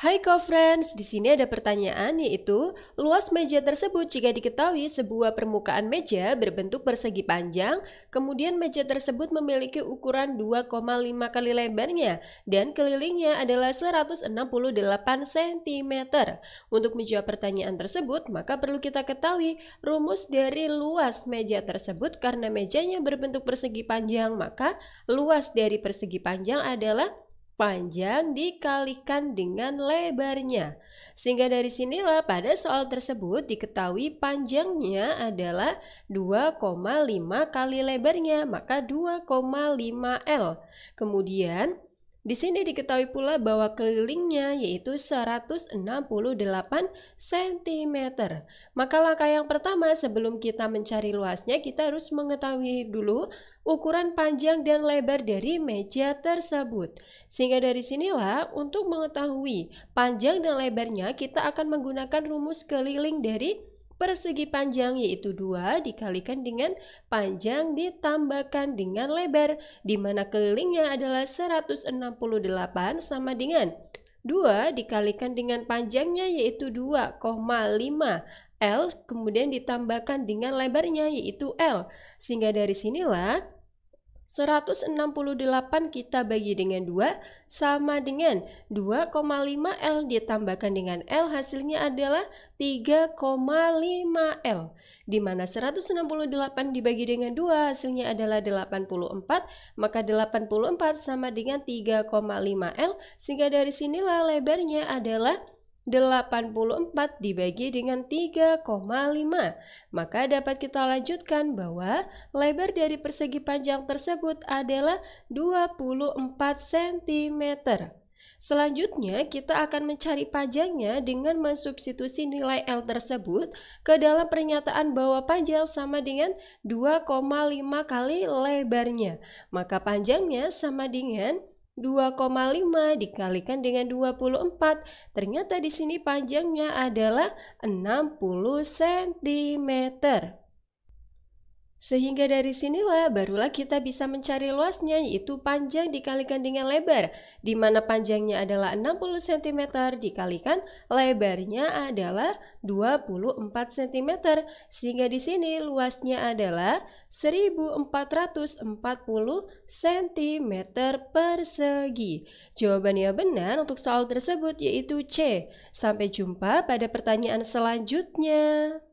Hai co-friends, di sini ada pertanyaan yaitu luas meja tersebut jika diketahui sebuah permukaan meja berbentuk persegi panjang, kemudian meja tersebut memiliki ukuran 2,5 kali lebarnya dan kelilingnya adalah 168 cm. Untuk menjawab pertanyaan tersebut, maka perlu kita ketahui rumus dari luas meja tersebut karena mejanya berbentuk persegi panjang, maka luas dari persegi panjang adalah panjang dikalikan dengan lebarnya. Sehingga dari sinilah pada soal tersebut diketahui panjangnya adalah 2,5 kali lebarnya, maka 2,5 L. Kemudian di sini diketahui pula bahwa kelilingnya yaitu 168 cm. Maka langkah yang pertama sebelum kita mencari luasnya kita harus mengetahui dulu ukuran panjang dan lebar dari meja tersebut. Sehingga dari sinilah untuk mengetahui panjang dan lebarnya kita akan menggunakan rumus keliling dari persegi panjang yaitu 2 dikalikan dengan panjang ditambahkan dengan lebar di mana kelilingnya adalah 168 sama dengan 2 dikalikan dengan panjangnya yaitu 2,5 L kemudian ditambahkan dengan lebarnya yaitu L sehingga dari sinilah 168 kita bagi dengan 2 sama dengan 2,5 L ditambahkan dengan L hasilnya adalah 3,5 L. Di mana 168 dibagi dengan 2 hasilnya adalah 84, maka 84 sama dengan 3,5 L sehingga dari sinilah lebarnya adalah 84 dibagi dengan 3,5. Maka dapat kita lanjutkan bahwa lebar dari persegi panjang tersebut adalah 24 cm. Selanjutnya, kita akan mencari panjangnya dengan mensubstitusi nilai L tersebut ke dalam pernyataan bahwa panjang sama dengan 2,5 kali lebarnya. Maka panjangnya sama dengan 2,5 dikalikan dengan 24. Ternyata di sini panjangnya adalah 60 cm. Sehingga dari sinilah barulah kita bisa mencari luasnya yaitu panjang dikalikan dengan lebar, di mana panjangnya adalah 60 cm dikalikan lebarnya adalah 24 cm, sehingga di sini luasnya adalah 1440 cm persegi. Jawabannya benar untuk soal tersebut yaitu C. Sampai jumpa pada pertanyaan selanjutnya.